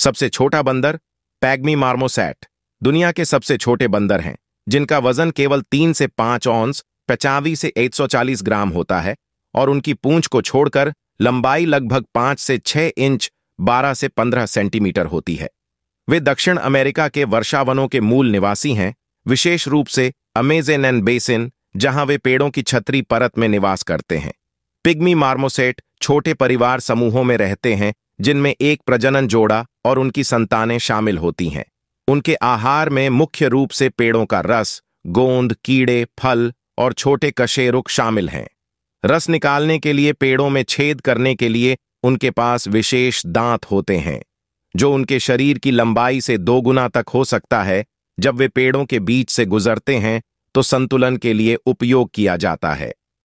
सबसे छोटा बंदर पैगमी मार्मोसैट दुनिया के सबसे छोटे बंदर हैं जिनका वजन केवल तीन से पांच ऑन्स पचावी से 840 ग्राम होता है और उनकी पूंछ को छोड़कर लंबाई लगभग पांच से छह इंच 12 से 15 सेंटीमीटर होती है वे दक्षिण अमेरिका के वर्षावनों के मूल निवासी हैं विशेष रूप से अमेजेन एन बेसिन जहां वे पेड़ों की छतरी परत में निवास करते हैं पिग्मी मार्मोसेट छोटे परिवार समूहों में रहते हैं जिनमें एक प्रजनन जोड़ा और उनकी संतानें शामिल होती हैं उनके आहार में मुख्य रूप से पेड़ों का रस गोंद कीड़े फल और छोटे कशेरुक शामिल हैं रस निकालने के लिए पेड़ों में छेद करने के लिए उनके पास विशेष दांत होते हैं जो उनके शरीर की लंबाई से दो गुना तक हो सकता है जब वे पेड़ों के बीच से गुजरते हैं तो संतुलन के लिए उपयोग किया जाता है